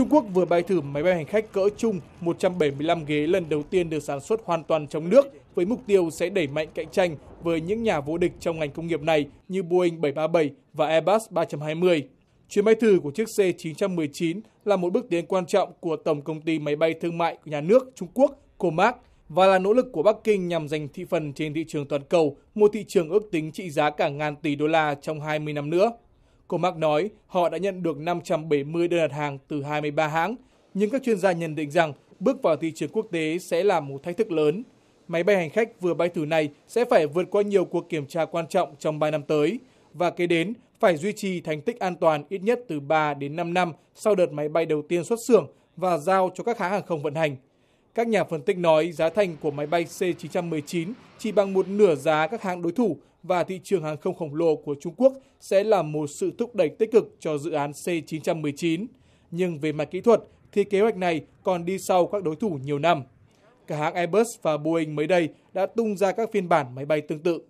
Trung Quốc vừa bay thử máy bay hành khách cỡ chung 175 ghế lần đầu tiên được sản xuất hoàn toàn trong nước với mục tiêu sẽ đẩy mạnh cạnh tranh với những nhà vô địch trong ngành công nghiệp này như Boeing 737 và Airbus 320. Chuyến bay thử của chiếc C919 là một bước tiến quan trọng của Tổng Công ty Máy bay Thương mại của nhà nước Trung Quốc Comac và là nỗ lực của Bắc Kinh nhằm giành thị phần trên thị trường toàn cầu, một thị trường ước tính trị giá cả ngàn tỷ đô la trong 20 năm nữa. Cô Mark nói họ đã nhận được 570 đơn đặt hàng từ 23 hãng, nhưng các chuyên gia nhận định rằng bước vào thị trường quốc tế sẽ là một thách thức lớn. Máy bay hành khách vừa bay thử này sẽ phải vượt qua nhiều cuộc kiểm tra quan trọng trong 3 năm tới và kế đến phải duy trì thành tích an toàn ít nhất từ 3 đến 5 năm sau đợt máy bay đầu tiên xuất xưởng và giao cho các hãng hàng không vận hành. Các nhà phân tích nói giá thành của máy bay C-919 chỉ bằng một nửa giá các hãng đối thủ và thị trường hàng không khổng lồ của Trung Quốc sẽ là một sự thúc đẩy tích cực cho dự án C919. Nhưng về mặt kỹ thuật thì kế hoạch này còn đi sau các đối thủ nhiều năm. Cả hãng Airbus và Boeing mới đây đã tung ra các phiên bản máy bay tương tự.